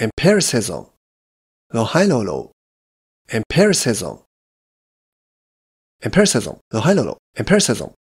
empiricism, lo high low low, empiricism, empiricism, low high low low, empiricism.